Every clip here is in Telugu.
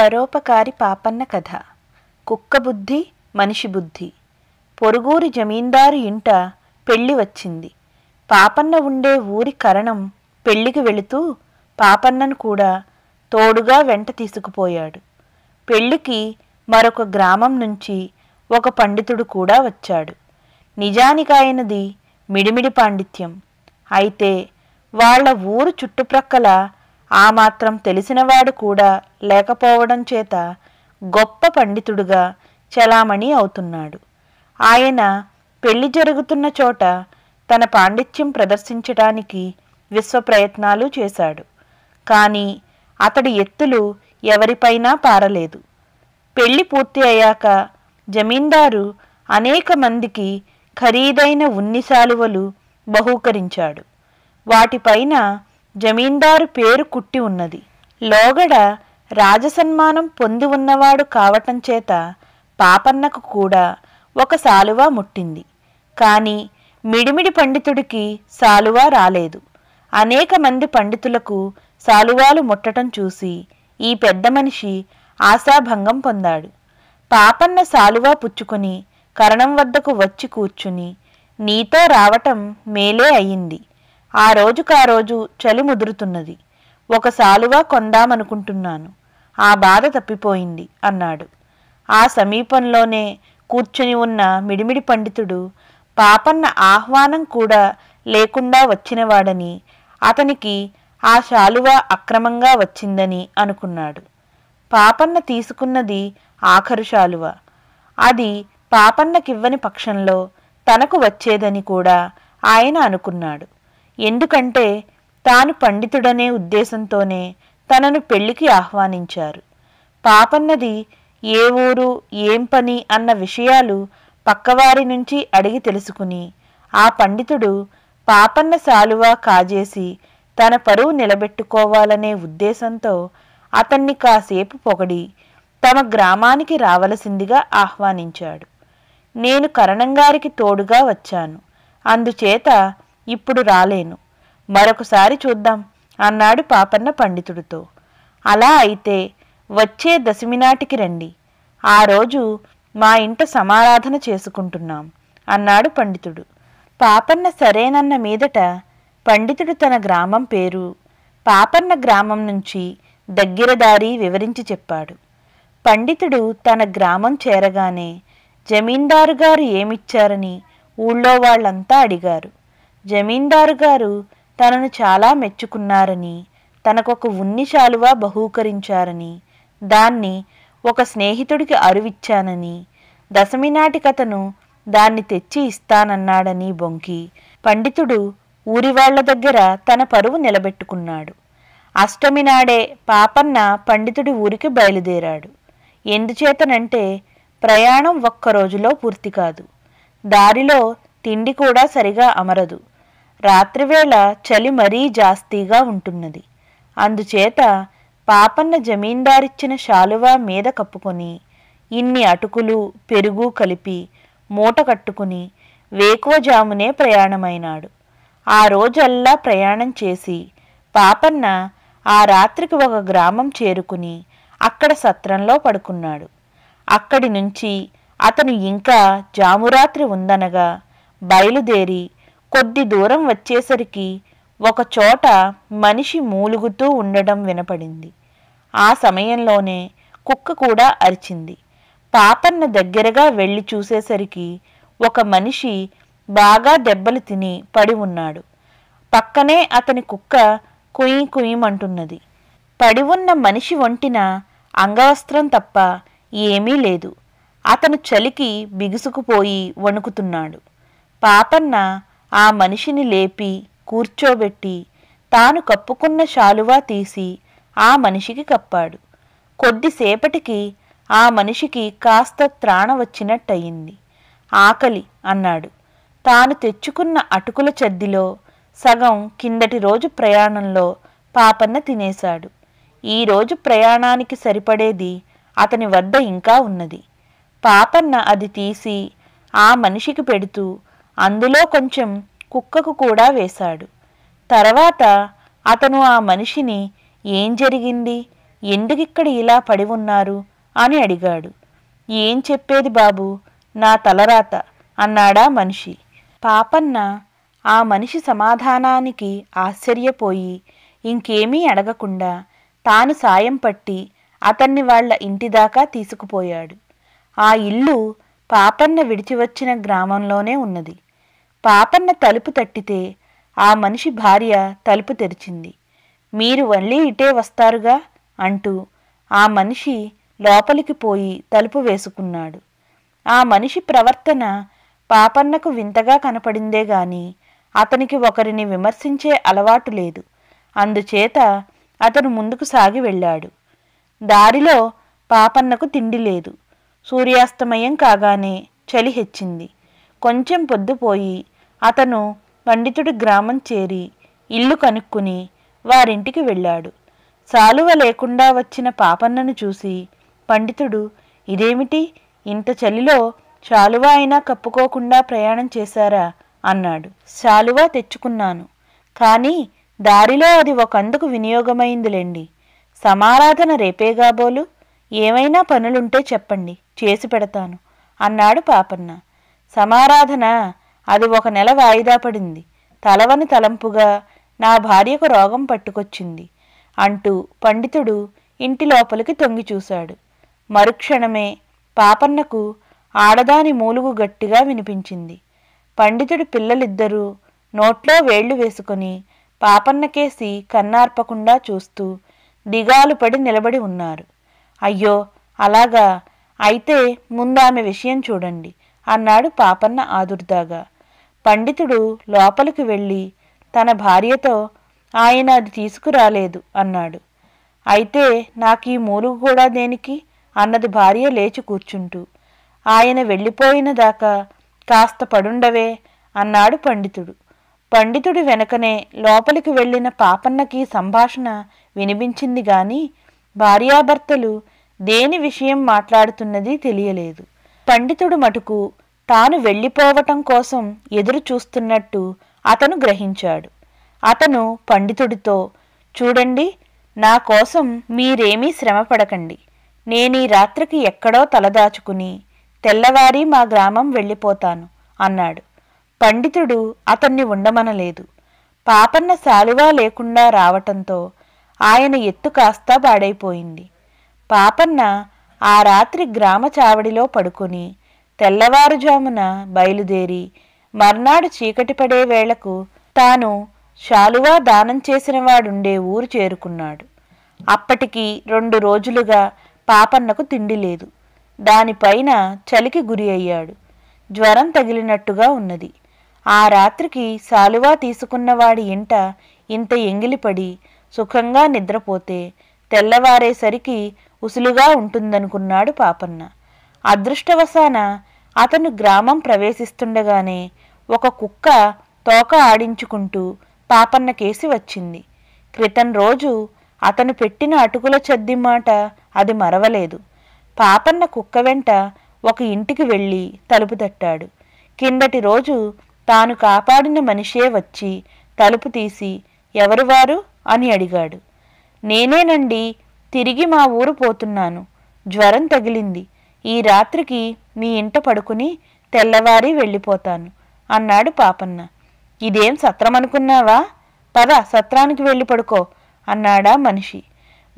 పరోపకారి పాపన్న కథ కుక్క బుద్ధి మనిషి బుద్ధి పొరుగురి జమీందారు ఇంట పెళ్ళి వచ్చింది పాపన్న ఉండే ఊరి కరణం పెళ్లికి వెళుతూ పాపన్నను కూడా తోడుగా వెంట తీసుకుపోయాడు పెళ్లికి మరొక గ్రామం నుంచి ఒక పండితుడు కూడా వచ్చాడు నిజానికాయనది మిడిమిడి పాండిత్యం అయితే వాళ్ళ ఊరు చుట్టుప్రక్కల ఆ మాత్రం తెలిసినవాడు కూడా లేకపోవడం చేత గొప్ప పండితుడుగా చలామణి అవుతున్నాడు ఆయన పెళ్లి జరుగుతున్న చోట తన పాండిత్యం ప్రదర్శించటానికి విశ్వ ప్రయత్నాలు చేశాడు కానీ అతడి ఎత్తులు ఎవరిపైనా పారలేదు పెళ్లి పూర్తి అయ్యాక జమీందారు అనేక మందికి ఖరీదైన ఉన్ని శాలువలు బహూకరించాడు వాటిపైన జమీందారు పేరు కుట్టి ఉన్నది లోగడ రాజసన్మానం పొంది ఉన్నవాడు కావటం చేత పాపన్నకు కూడా ఒక సాలువా ముట్టింది కానీ మిడిమిడి పండితుడికి సాలువా రాలేదు అనేక మంది పండితులకు సాలువాలు ముట్టటం చూసి ఈ పెద్ద మనిషి ఆశాభంగం పొందాడు పాపన్న సాలువా పుచ్చుకొని కరణం వద్దకు వచ్చి కూర్చుని నీతో రావటం మేలే అయింది ఆ రోజుకా రోజు చలి ముదురుతున్నది ఒక సాలువా కొందామనుకుంటున్నాను ఆ బాధ తప్పిపోయింది అన్నాడు ఆ సమీపంలోనే కూర్చుని ఉన్న మిడిమిడి పండితుడు పాపన్న ఆహ్వానం కూడా లేకుండా వచ్చినవాడని అతనికి ఆ శాలువ అక్రమంగా వచ్చిందని అనుకున్నాడు పాపన్న తీసుకున్నది ఆఖరు శాలువ అది పాపన్నకివ్వని పక్షంలో తనకు వచ్చేదని కూడా ఆయన అనుకున్నాడు ఎందుకంటే తాను పండితుడనే ఉద్దేశంతోనే తనను పెళ్లికి ఆహ్వానించారు పాపన్నది ఏ ఊరు ఏం పని అన్న విషయాలు పక్కవారి నుంచి అడిగి తెలుసుకుని ఆ పండితుడు పాపన్న సాలువా కాజేసి తన పరువు నిలబెట్టుకోవాలనే ఉద్దేశంతో అతన్ని కాసేపు పొగడి తమ గ్రామానికి రావలసిందిగా ఆహ్వానించాడు నేను కరణంగారికి తోడుగా వచ్చాను అందుచేత ఇప్పుడు రాలేను మరొకసారి చూద్దాం అన్నాడు పాపన్న పండితుడితో అలా అయితే వచ్చే దశమినాటికి రండి ఆ రోజు మా ఇంట సమారాధన చేసుకుంటున్నాం అన్నాడు పండితుడు పాపన్న సరేనన్న మీదట పండితుడు తన గ్రామం పేరు పాపన్న గ్రామం నుంచి దగ్గర దారి వివరించి చెప్పాడు పండితుడు తన గ్రామం చేరగానే జమీందారు గారు ఏమిచ్చారని ఊళ్ళో వాళ్ళంతా అడిగారు జమీందారు గారు తనను చాలా మెచ్చుకున్నారని తనకొక ఉన్ని శాలువా బహూకరించారని దాన్ని ఒక స్నేహితుడికి అరువిచ్చానని దశమి కథను దాన్ని తెచ్చి ఇస్తానన్నాడని బొంకి పండితుడు ఊరివాళ్ల దగ్గర తన పరువు నిలబెట్టుకున్నాడు అష్టమి నాడే పాపన్న పండితుడి ఊరికి బయలుదేరాడు ఎందుచేతనంటే ప్రయాణం ఒక్క రోజులో పూర్తి కాదు దారిలో తిండి కూడా సరిగా అమరదు రాత్రివేళ చలి మరీ జాస్తిగా ఉంటున్నది అందుచేత పాపన్న జమీందారిచ్చిన శాలువా మీద కప్పుకొని ఇన్ని అటుకులు పెరుగు కలిపి మూట కట్టుకుని వేకువజామునే ప్రయాణమైనాడు ఆ రోజల్లా ప్రయాణం చేసి పాపన్న ఆ రాత్రికి ఒక గ్రామం చేరుకుని అక్కడ సత్రంలో పడుకున్నాడు అక్కడి నుంచి అతను ఇంకా జామురాత్రి ఉందనగా బయలుదేరి కొద్ది దూరం వచ్చేసరికి ఒకచోట మనిషి మూలుగుతూ ఉండడం వినపడింది ఆ సమయంలోనే కుక్క కూడా అరిచింది పాపన్న దగ్గరగా వెళ్ళి చూసేసరికి ఒక మనిషి బాగా దెబ్బలు తిని పడి ఉన్నాడు పక్కనే అతని కుక్క కుయి కుయిమంటున్నది పడి ఉన్న మనిషి వంటిన అంగవస్త్రం తప్ప ఏమీ లేదు అతను చలికి బిగుసుకుపోయి వణుకుతున్నాడు పాపన్న ఆ మనిషిని లేపి కూర్చోబెట్టి తాను కప్పుకున్న శాలువా తీసి ఆ మనిషికి కప్పాడు కొద్దిసేపటికి ఆ మనిషికి కాస్త త్రాణ వచ్చినట్టయింది ఆకలి అన్నాడు తాను తెచ్చుకున్న అటుకుల చద్దిలో సగం కిందటి రోజు ప్రయాణంలో పాపన్న తినేశాడు ఈరోజు ప్రయాణానికి సరిపడేది అతని వద్ద ఇంకా ఉన్నది పాపన్న అది తీసి ఆ మనిషికి పెడుతూ అందులో కొంచెం కుక్కకు కూడా వేశాడు తర్వాత అతను ఆ మనిషిని ఏం జరిగింది ఎందుకిక్కడ ఇలా పడి ఉన్నారు అని అడిగాడు ఏం చెప్పేది బాబు నా తలరాత అన్నాడా మనిషి పాపన్న ఆ మనిషి సమాధానానికి ఆశ్చర్యపోయి ఇంకేమీ అడగకుండా తాను సాయం పట్టి అతన్ని వాళ్ల ఇంటిదాకా తీసుకుపోయాడు ఆ ఇల్లు పాపన్న విడిచివచ్చిన గ్రామంలోనే ఉన్నది పాపన్న తలుపు తట్టితే ఆ మనిషి భార్య తలుపు తెరిచింది మీరు వళ్ళీ ఇటే వస్తారుగా అంటూ ఆ మనిషి లోపలికి పోయి తలుపు వేసుకున్నాడు ఆ మనిషి ప్రవర్తన పాపన్నకు వింతగా కనపడిందే గాని అతనికి ఒకరిని విమర్శించే అలవాటు లేదు అందుచేత అతను ముందుకు సాగి వెళ్ళాడు దారిలో పాపన్నకు తిండి లేదు సూర్యాస్తమయం కాగానే చలి హెచ్చింది కొంచెం పొద్దుపోయి అతను పండితుడి గ్రామం చేరి ఇల్లు కనుక్కుని వారింటికి వెళ్ళాడు సాలువ లేకుండా వచ్చిన పాపన్నను చూసి పండితుడు ఇదేమిటి ఇంత చలిలో శాలువ అయినా కప్పుకోకుండా ప్రయాణం చేశారా అన్నాడు శాలువ తెచ్చుకున్నాను కానీ దారిలో అది ఒకందుకు వినియోగమైందిలేండి సమారాధన రేపేగాబోలు ఏమైనా పనులుంటే చెప్పండి చేసి పెడతాను అన్నాడు పాపన్న సమారాధన అది ఒక నెల వాయిదా పడింది తలవని తలంపుగా నా భార్యకు రోగం పట్టుకొచ్చింది అంటూ పండితుడు ఇంటి లోపలికి తొంగి చూశాడు మరుక్షణమే పాపన్నకు ఆడదాని మూలుగు గట్టిగా వినిపించింది పండితుడి పిల్లలిద్దరూ నోట్లో వేళ్లు వేసుకొని పాపన్నకేసి కన్నార్పకుండా చూస్తూ దిగాలు పడి నిలబడి ఉన్నారు అయ్యో అలాగా అయితే ముందామె విషయం చూడండి అన్నాడు పాపన్న ఆదుర్దాగా పండితుడు లోపలికి వెళ్ళి తన భార్యతో ఆయన అది తీసుకురాలేదు అన్నాడు అయితే నాకు ఈ మూలుగు కూడా దేనికి అన్నది భార్య లేచి కూర్చుంటూ ఆయన వెళ్ళిపోయిన దాకా కాస్త పడుండవే అన్నాడు పండితుడు పండితుడు వెనకనే లోపలికి వెళ్ళిన పాపన్నకి సంభాషణ వినిపించింది గాని భార్యాభర్తలు దేని విషయం మాట్లాడుతున్నది తెలియలేదు పండితుడు మటుకు తాను వెళ్ళిపోవటం కోసం ఎదురు చూస్తున్నట్టు అతను గ్రహించాడు అతను పండితుడితో చూడండి నా కోసం మీరేమీ శ్రమపడకండి నేనీ రాత్రికి ఎక్కడో తలదాచుకుని తెల్లవారి మా గ్రామం వెళ్ళిపోతాను అన్నాడు పండితుడు అతన్ని ఉండమనలేదు పాపన్న శాలువా లేకుండా రావటంతో ఆయన ఎత్తు కాస్త బాడైపోయింది పాపన్న ఆ రాత్రి గ్రామ చావడిలో పడుకుని తెల్లవారుజామున బయలుదేరి మర్నాడు చీకటి పడే వేళకు తాను శాలువా దానం చేసిన వాడుండే ఊరు చేరుకున్నాడు అప్పటికి రెండు రోజులుగా పాపన్నకు తిండి లేదు దానిపైన చలికి గురి అయ్యాడు జ్వరం తగిలినట్టుగా ఉన్నది ఆ రాత్రికి శాలువా తీసుకున్నవాడి ఇంట ఇంత ఎంగిలిపడి సుఖంగా నిద్రపోతే తెల్లవారేసరికి ఉసులుగా ఉంటుందనుకున్నాడు పాపన్న అదృష్టవశాన అతను గ్రామం ప్రవేశిస్తుండగానే ఒక కుక్క తోక ఆడించుకుంటూ పాపన్న కేసి వచ్చింది క్రితం రోజు అతను పెట్టిన అటుకుల చద్ది మాట అది మరవలేదు పాపన్న కుక్క వెంట ఒక ఇంటికి వెళ్ళి తలుపు తట్టాడు కిందటి రోజు తాను కాపాడిన మనిషే వచ్చి తలుపు తీసి ఎవరు వారు అని అడిగాడు నేనేనండి తిరిగి మా ఊరు పోతున్నాను జ్వరం తగిలింది ఈ రాత్రికి మీ ఇంట పడుకుని తెల్లవారి వెళ్ళిపోతాను అన్నాడు పాపన్న ఇదేం సత్రం అనుకున్నావా పద సత్రానికి వెళ్ళి పడుకో అన్నాడా మనిషి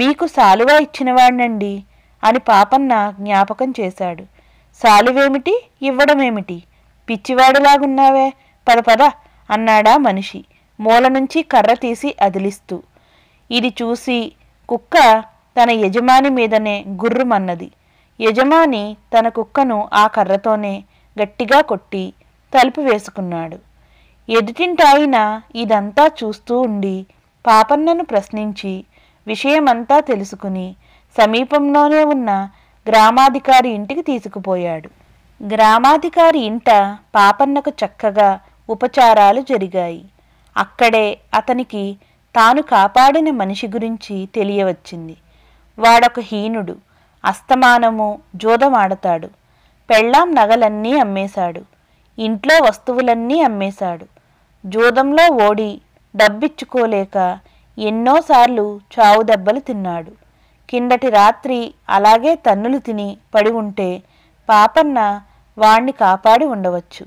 మీకు సాలువా ఇచ్చినవాడినండి అని పాపన్న జ్ఞాపకం చేశాడు సాలువేమిటి ఇవ్వడమేమిటి పిచ్చివాడులాగున్నావే పద పద అన్నాడా మనిషి మూల నుంచి కర్ర తీసి అదిలిస్తూ ఇది చూసి కుక్క తన యజమాని మీదనే గుర్రుమన్నది యజమాని తన కుక్కను ఆ కర్రతోనే గట్టిగా కొట్టి తలుపు వేసుకున్నాడు ఎదుటింటాయిన ఇదంతా చూస్తూ ఉండి పాపన్నను ప్రశ్నించి విషయమంతా తెలుసుకుని సమీపంలోనే ఉన్న గ్రామాధికారి ఇంటికి తీసుకుపోయాడు గ్రామాధికారి ఇంట పాపన్నకు చక్కగా ఉపచారాలు జరిగాయి అక్కడే అతనికి తాను కాపాడిన మనిషి గురించి తెలియవచ్చింది వాడొక హీనుడు అస్తమానము జూదమాడతాడు పెళ్ళాం నగలన్నీ అమ్మేశాడు ఇంట్లో వస్తువులన్నీ అమ్మేశాడు జూదంలో ఓడి డబ్బిచ్చుకోలేక ఎన్నోసార్లు చావు దెబ్బలు తిన్నాడు కిందటి రాత్రి అలాగే తన్నులు తిని పడి ఉంటే పాపన్న వాణ్ణి కాపాడి ఉండవచ్చు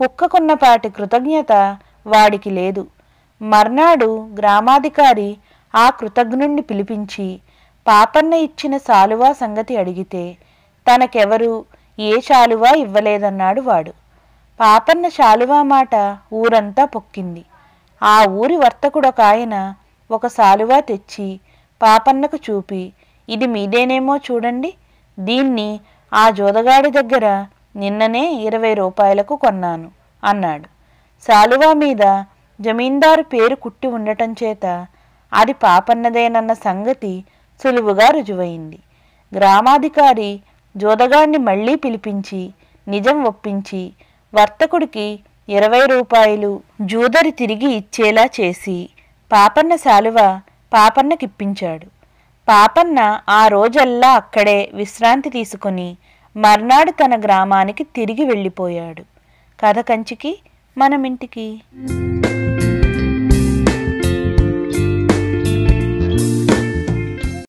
కుక్కకున్నపాటి కృతజ్ఞత వాడికి లేదు మర్నాడు గ్రామాధికారి ఆ కృతజ్ఞుణ్ణి పిలిపించి పాపన్న ఇచ్చిన శాలువా సంగతి అడిగితే తనకెవరు ఏ శాలువా ఇవ్వలేదన్నాడు వాడు పాపన్న శాలువా మాట ఊరంతా పొక్కింది ఆ ఊరి వర్తకుడొక ఆయన ఒక శాలువా తెచ్చి పాపన్నకు చూపి ఇది మీదేనేమో చూడండి దీన్ని ఆ జోదగాడి దగ్గర నిన్ననే ఇరవై రూపాయలకు కొన్నాను అన్నాడు శాలువా మీద జమీందారు పేరు కుట్టి ఉండటం చేత అది పాపన్నదేనన్న సంగతి సులువుగా రుజువైంది గ్రామాధికారి జోదగాన్ని మళ్లీ పిలిపించి నిజం ఒప్పించి వర్తకుడికి ఇరవై రూపాయలు జూదరి తిరిగి ఇచ్చేలా చేసి పాపన్న శాలువ పాపన్నకిప్పించాడు పాపన్న ఆ రోజల్లా అక్కడే విశ్రాంతి తీసుకుని మర్నాడు తన గ్రామానికి తిరిగి వెళ్ళిపోయాడు కథ కంచికి మనమింటికి